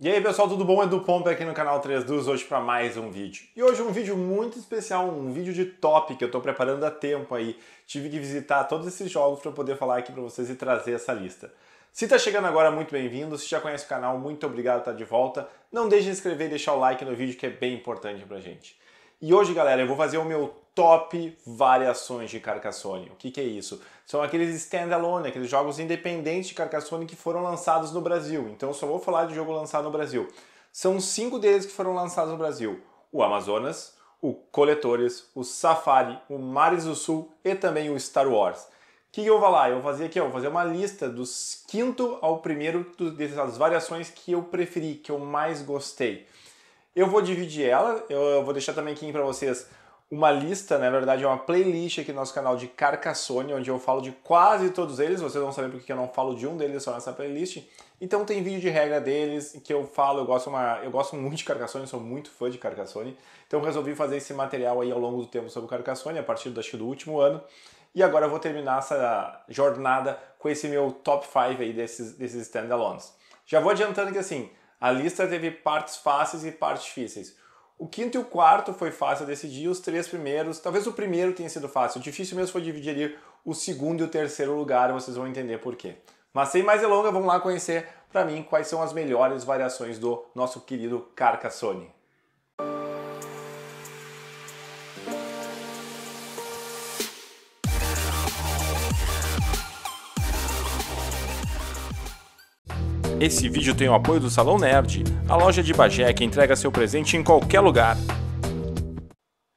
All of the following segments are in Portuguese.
E aí pessoal, tudo bom? Edu Pompa aqui no canal 3 Dus, hoje para mais um vídeo. E hoje um vídeo muito especial, um vídeo de top que eu estou preparando há tempo aí. Tive que visitar todos esses jogos para poder falar aqui para vocês e trazer essa lista. Se está chegando agora, muito bem-vindo. Se já conhece o canal, muito obrigado por estar de volta. Não deixe de inscrever e deixar o like no vídeo que é bem importante a gente. E hoje, galera, eu vou fazer o meu top variações de Carcassonne. O que, que é isso? São aqueles standalone, aqueles jogos independentes de Carcassonne que foram lançados no Brasil. Então eu só vou falar de jogo lançado no Brasil. São cinco deles que foram lançados no Brasil: o Amazonas, o Coletores, o Safari, o Mares do Sul e também o Star Wars. O que, que eu vou lá? Eu vou fazer aqui, eu vou fazer uma lista dos quinto ao primeiro dessas variações que eu preferi, que eu mais gostei. Eu vou dividir ela, eu vou deixar também aqui para vocês uma lista, né, na verdade é uma playlist aqui no nosso canal de Carcassone, onde eu falo de quase todos eles, vocês vão saber porque eu não falo de um deles só nessa playlist. Então tem vídeo de regra deles, que eu falo, eu gosto, uma, eu gosto muito de Carcassone, sou muito fã de Carcassone. Então resolvi fazer esse material aí ao longo do tempo sobre Carcassone, a partir do, acho, do último ano. E agora eu vou terminar essa jornada com esse meu top 5 aí desses, desses standalones. Já vou adiantando que assim, a lista teve partes fáceis e partes difíceis. O quinto e o quarto foi fácil decidir, os três primeiros, talvez o primeiro tenha sido fácil. O difícil mesmo foi dividir o segundo e o terceiro lugar, vocês vão entender por quê. Mas sem mais delongas, vamos lá conhecer para mim quais são as melhores variações do nosso querido Carcassone. Esse vídeo tem o apoio do Salão Nerd, a loja de Bagé que entrega seu presente em qualquer lugar.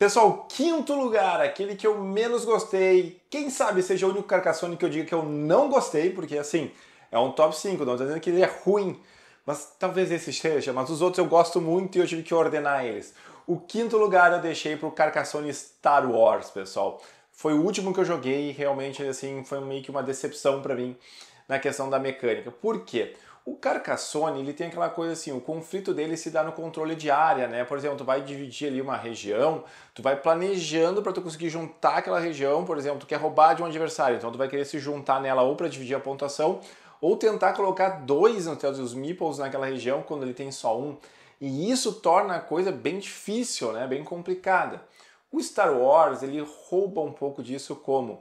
Pessoal, quinto lugar, aquele que eu menos gostei. Quem sabe seja o único Carcassone que eu diga que eu não gostei, porque assim, é um top 5, não estou dizendo que ele é ruim, mas talvez esse seja, mas os outros eu gosto muito e eu tive que ordenar eles. O quinto lugar eu deixei para o Carcassone Star Wars, pessoal. Foi o último que eu joguei e realmente assim, foi meio que uma decepção para mim na questão da mecânica. Por quê? O Carcassonne, ele tem aquela coisa assim, o conflito dele se dá no controle de área, né? Por exemplo, tu vai dividir ali uma região, tu vai planejando para tu conseguir juntar aquela região, por exemplo, tu quer roubar de um adversário, então tu vai querer se juntar nela ou para dividir a pontuação, ou tentar colocar dois no dos meeples naquela região quando ele tem só um. E isso torna a coisa bem difícil, né? Bem complicada. O Star Wars, ele rouba um pouco disso como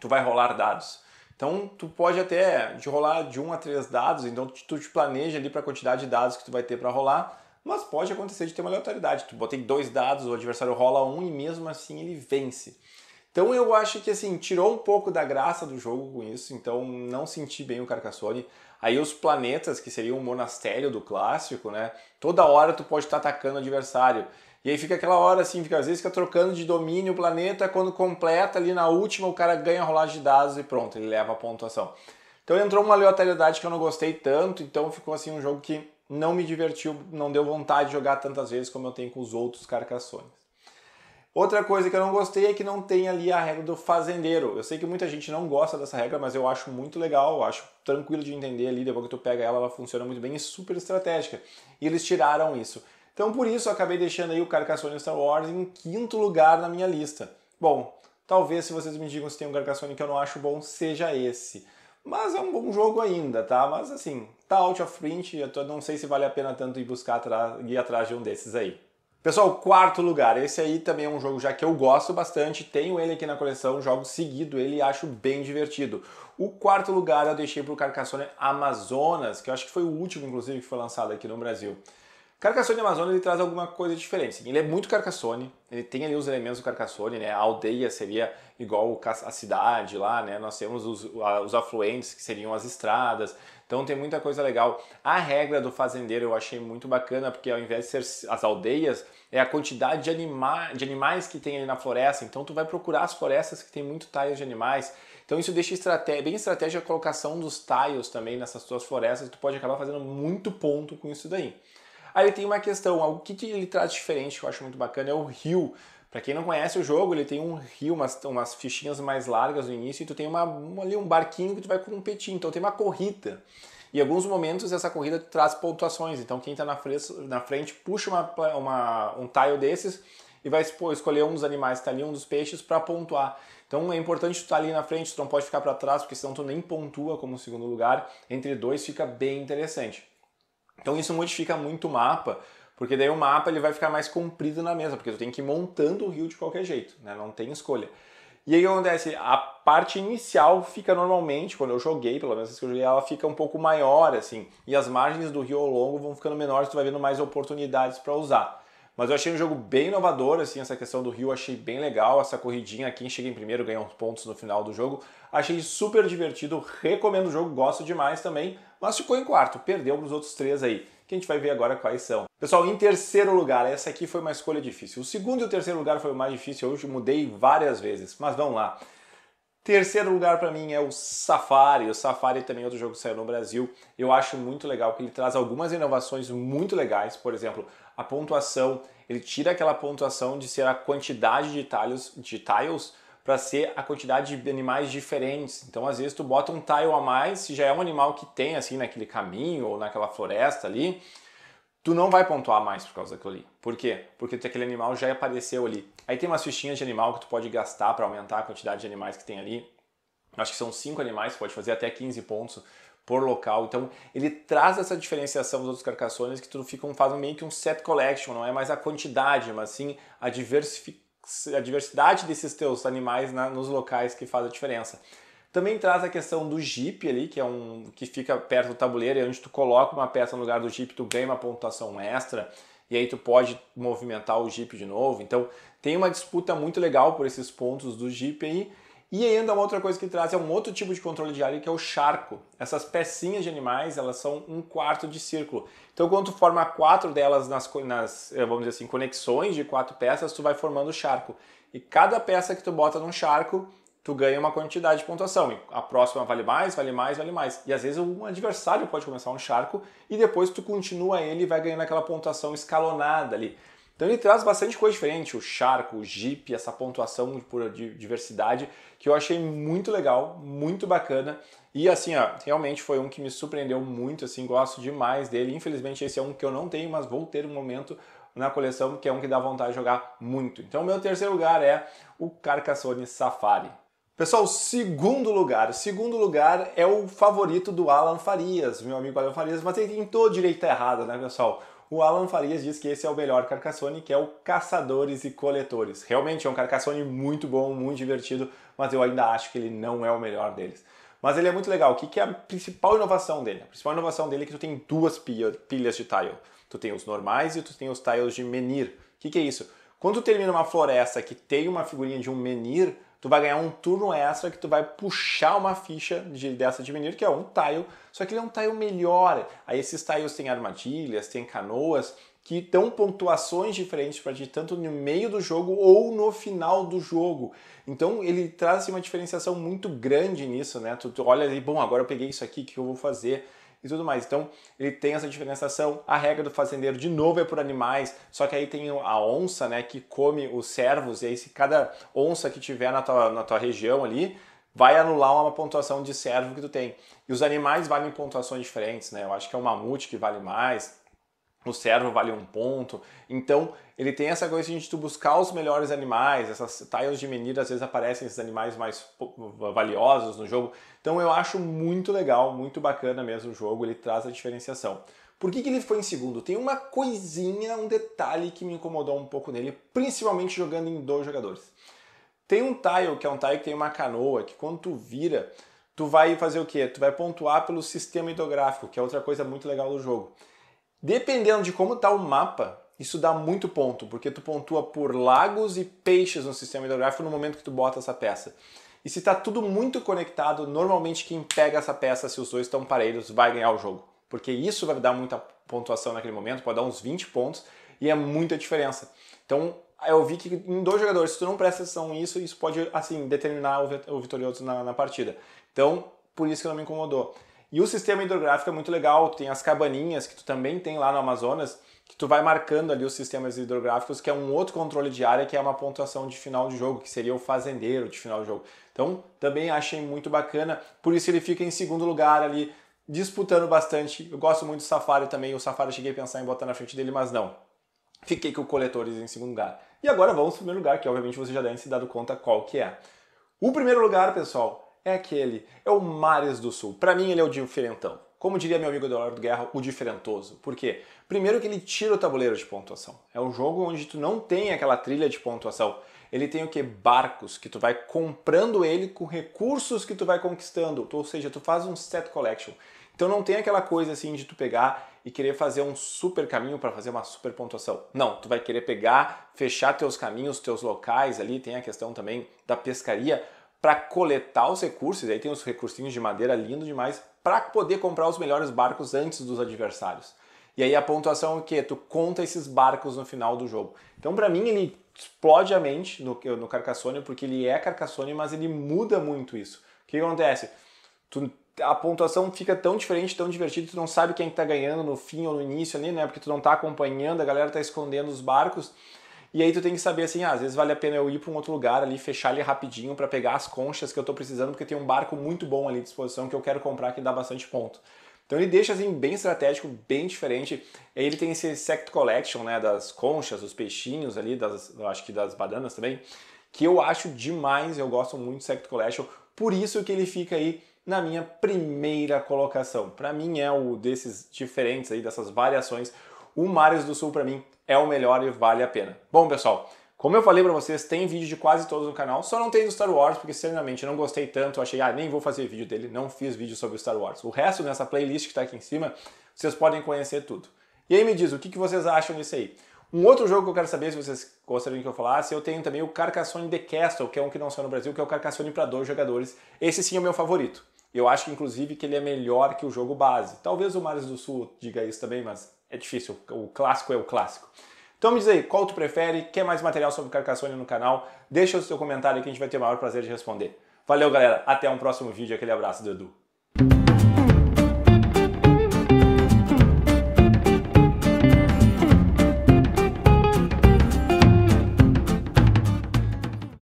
tu vai rolar dados. Então, tu pode até de rolar de um a três dados, então tu te planeja ali para a quantidade de dados que tu vai ter para rolar, mas pode acontecer de ter uma aleatoriedade. Tu botei dois dados, o adversário rola um e mesmo assim ele vence. Então eu acho que assim, tirou um pouco da graça do jogo com isso, então não senti bem o Carcassonne. Aí os planetas, que seria o monastério do clássico, né? Toda hora tu pode estar atacando o adversário. E aí fica aquela hora assim, fica, às vezes fica trocando de domínio o planeta, quando completa ali na última o cara ganha a rolagem de dados e pronto, ele leva a pontuação. Então entrou uma aleatoriedade que eu não gostei tanto, então ficou assim um jogo que não me divertiu, não deu vontade de jogar tantas vezes como eu tenho com os outros carcações Outra coisa que eu não gostei é que não tem ali a regra do fazendeiro. Eu sei que muita gente não gosta dessa regra, mas eu acho muito legal, eu acho tranquilo de entender ali, depois que tu pega ela, ela funciona muito bem e é super estratégica. E eles tiraram isso. Então por isso eu acabei deixando aí o Carcassonne Star Wars em quinto lugar na minha lista. Bom, talvez se vocês me digam se tem um Carcassonne que eu não acho bom, seja esse. Mas é um bom jogo ainda, tá? Mas assim, tá out of print, eu tô, não sei se vale a pena tanto ir buscar atrás, ir atrás de um desses aí. Pessoal, quarto lugar. Esse aí também é um jogo já que eu gosto bastante, tenho ele aqui na coleção, jogo seguido ele e acho bem divertido. O quarto lugar eu deixei pro Carcassonne Amazonas, que eu acho que foi o último, inclusive, que foi lançado aqui no Brasil. Carcaçone Amazônia ele traz alguma coisa diferente. Ele é muito Carcassone, ele tem ali os elementos do Carcassonne, né? A aldeia seria igual a cidade lá, né? Nós temos os, os afluentes que seriam as estradas. Então tem muita coisa legal. A regra do fazendeiro eu achei muito bacana, porque ao invés de ser as aldeias, é a quantidade de, anima de animais que tem ali na floresta. Então tu vai procurar as florestas que tem muito taio de animais. Então isso deixa bem estratégia a colocação dos taios também nessas tuas florestas. Tu pode acabar fazendo muito ponto com isso daí. Aí tem uma questão, algo que, que ele traz diferente que eu acho muito bacana é o rio. Para quem não conhece o jogo, ele tem um rio, umas, umas fichinhas mais largas no início e tu tem uma, ali um barquinho que tu vai competir, então tem uma corrida. E em alguns momentos essa corrida traz pontuações, então quem está na, na, frente puxa uma, uma, um tile desses e vai escolher um dos animais que tá ali, um dos peixes, para pontuar. Então é importante tu estar tá ali na frente, tu não pode ficar para trás, porque senão tu nem pontua como segundo lugar. Entre dois fica bem interessante. Então isso modifica muito o mapa, porque daí o mapa ele vai ficar mais comprido na mesa, porque tu tem que ir montando o rio de qualquer jeito, né? Não tem escolha. E aí o que acontece? A parte inicial fica normalmente, quando eu joguei, pelo menos que eu joguei, ela fica um pouco maior, assim. E as margens do rio ao longo vão ficando menores, tu vai vendo mais oportunidades para usar. Mas eu achei um jogo bem inovador, assim, essa questão do Rio, achei bem legal. Essa corridinha, quem chega em primeiro ganha uns pontos no final do jogo. Achei super divertido, recomendo o jogo, gosto demais também. Mas ficou em quarto, perdeu para os outros três aí, que a gente vai ver agora quais são. Pessoal, em terceiro lugar, essa aqui foi uma escolha difícil. O segundo e o terceiro lugar foi o mais difícil, eu mudei várias vezes, mas vamos lá. Terceiro lugar para mim é o Safari. O Safari também é outro jogo que saiu no Brasil. Eu acho muito legal que ele traz algumas inovações muito legais. Por exemplo, a pontuação, ele tira aquela pontuação de ser a quantidade de tiles, de tiles para ser a quantidade de animais diferentes. Então, às vezes, tu bota um tile a mais, se já é um animal que tem, assim, naquele caminho ou naquela floresta ali, tu não vai pontuar mais por causa daquilo ali. Por quê? Porque aquele animal já apareceu ali. Aí tem umas fichinhas de animal que tu pode gastar para aumentar a quantidade de animais que tem ali. Acho que são cinco animais, pode fazer até 15 pontos por local. Então ele traz essa diferenciação dos outros carcações que tu fica um, faz meio que um set collection, não é mais a quantidade, mas sim a, a diversidade desses teus animais na, nos locais que faz a diferença. Também traz a questão do Jeep ali, que é um que fica perto do tabuleiro, e é onde tu coloca uma peça no lugar do Jeep, tu ganha uma pontuação extra, e aí tu pode movimentar o Jeep de novo. Então tem uma disputa muito legal por esses pontos do Jeep aí. E ainda uma outra coisa que traz é um outro tipo de controle de área que é o charco. Essas pecinhas de animais, elas são um quarto de círculo. Então quando tu forma quatro delas nas, nas eh, vamos dizer assim, conexões de quatro peças, tu vai formando o charco. E cada peça que tu bota num charco, tu ganha uma quantidade de pontuação. E a próxima vale mais, vale mais, vale mais. E às vezes um adversário pode começar um charco e depois tu continua ele e vai ganhando aquela pontuação escalonada ali. Então ele traz bastante coisa diferente, o charco, o jeep, essa pontuação por diversidade, que eu achei muito legal, muito bacana. E assim, ó, realmente foi um que me surpreendeu muito, assim, gosto demais dele. Infelizmente esse é um que eu não tenho, mas vou ter um momento na coleção, que é um que dá vontade de jogar muito. Então meu terceiro lugar é o Carcassonne Safari. Pessoal, segundo lugar. segundo lugar é o favorito do Alan Farias, meu amigo Alan Farias, mas ele tem todo direito tá errado, né, pessoal? O Alan Farias diz que esse é o melhor Carcassone, que é o Caçadores e Coletores. Realmente é um Carcassone muito bom, muito divertido, mas eu ainda acho que ele não é o melhor deles. Mas ele é muito legal. O que é a principal inovação dele? A principal inovação dele é que tu tem duas pilhas de tile. Tu tem os normais e tu tem os tiles de menir. O que é isso? Quando tu termina uma floresta que tem uma figurinha de um menir, tu vai ganhar um turno extra que tu vai puxar uma ficha de, dessa diminuir, que é um tile, só que ele é um tile melhor. Aí esses tiles têm armadilhas, têm canoas, que dão pontuações diferentes para ti, tanto no meio do jogo ou no final do jogo. Então ele traz assim, uma diferenciação muito grande nisso, né? Tu, tu olha ali, bom, agora eu peguei isso aqui, o que eu vou fazer? e tudo mais. Então, ele tem essa diferenciação. A regra do fazendeiro, de novo, é por animais, só que aí tem a onça, né, que come os servos, e aí se cada onça que tiver na tua, na tua região ali, vai anular uma pontuação de servo que tu tem. E os animais valem pontuações diferentes, né? Eu acho que é o mamute que vale mais, o servo vale um ponto. Então, ele tem essa coisa de tu buscar os melhores animais, essas tiles de menina às vezes aparecem esses animais mais valiosos no jogo. Então, eu acho muito legal, muito bacana mesmo o jogo, ele traz a diferenciação. Por que, que ele foi em segundo? Tem uma coisinha, um detalhe que me incomodou um pouco nele, principalmente jogando em dois jogadores. Tem um tile, que é um tile que tem uma canoa, que quando tu vira, tu vai fazer o quê? Tu vai pontuar pelo sistema hidrográfico, que é outra coisa muito legal do jogo. Dependendo de como está o mapa, isso dá muito ponto, porque tu pontua por lagos e peixes no sistema hidrográfico no momento que tu bota essa peça. E se está tudo muito conectado, normalmente quem pega essa peça, se os dois estão parelhos, vai ganhar o jogo. Porque isso vai dar muita pontuação naquele momento, pode dar uns 20 pontos, e é muita diferença. Então, eu vi que em dois jogadores, se tu não presta atenção nisso, isso pode, assim, determinar o vitorioso na, na partida. Então, por isso que não me incomodou. E o sistema hidrográfico é muito legal, tem as cabaninhas que tu também tem lá no Amazonas, que tu vai marcando ali os sistemas hidrográficos, que é um outro controle de área, que é uma pontuação de final de jogo, que seria o fazendeiro de final de jogo. Então, também achei muito bacana, por isso ele fica em segundo lugar ali, disputando bastante. Eu gosto muito do Safari também, o Safari eu cheguei a pensar em botar na frente dele, mas não. Fiquei com o Coletores em segundo lugar. E agora vamos para o primeiro lugar, que obviamente você já deve se dado conta qual que é. O primeiro lugar, pessoal, é aquele, é o Mares do Sul. Para mim ele é o diferentão. Como diria meu amigo Eduardo Guerra, o diferentoso. Por quê? Primeiro que ele tira o tabuleiro de pontuação. É um jogo onde tu não tem aquela trilha de pontuação. Ele tem o que? Barcos, que tu vai comprando ele com recursos que tu vai conquistando. Ou seja, tu faz um set collection. Então não tem aquela coisa assim de tu pegar e querer fazer um super caminho para fazer uma super pontuação. Não, tu vai querer pegar, fechar teus caminhos, teus locais ali, tem a questão também da pescaria para coletar os recursos, aí tem os recursinhos de madeira lindo demais, para poder comprar os melhores barcos antes dos adversários. E aí a pontuação é o quê? Tu conta esses barcos no final do jogo. Então, para mim, ele explode a mente no, no Carcassonne, porque ele é Carcassonne, mas ele muda muito isso. O que acontece? Tu, a pontuação fica tão diferente, tão divertida, tu não sabe quem está ganhando no fim ou no início ali, né? Porque tu não está acompanhando, a galera está escondendo os barcos. E aí tu tem que saber assim, ah, às vezes vale a pena eu ir para um outro lugar ali, fechar ele rapidinho para pegar as conchas que eu estou precisando, porque tem um barco muito bom ali à disposição que eu quero comprar que dá bastante ponto. Então ele deixa assim bem estratégico, bem diferente. Ele tem esse sect collection, né, das conchas, dos peixinhos ali, das, acho que das bananas também, que eu acho demais, eu gosto muito do sect collection. Por isso que ele fica aí na minha primeira colocação. Para mim é o desses diferentes aí dessas variações o Mares do Sul para mim é o melhor e vale a pena. Bom, pessoal, como eu falei para vocês, tem vídeo de quase todos no canal, só não tem do Star Wars, porque sinceramente não gostei tanto, achei, ah, nem vou fazer vídeo dele, não fiz vídeo sobre o Star Wars. O resto nessa playlist que está aqui em cima, vocês podem conhecer tudo. E aí me diz, o que, que vocês acham disso aí? Um outro jogo que eu quero saber, se vocês gostariam que eu falasse, eu tenho também o Carcassonne The Castle, que é um que não saiu no Brasil, que é o Carcassonne para dois jogadores. Esse sim é o meu favorito. Eu acho, inclusive, que ele é melhor que o jogo base. Talvez o Mares do Sul diga isso também, mas é difícil, o clássico é o clássico. Então me diz aí, qual tu prefere? Quer mais material sobre Carcassonne no canal? Deixa o seu comentário que a gente vai ter o maior prazer de responder. Valeu, galera. Até um próximo vídeo. Aquele abraço do Edu.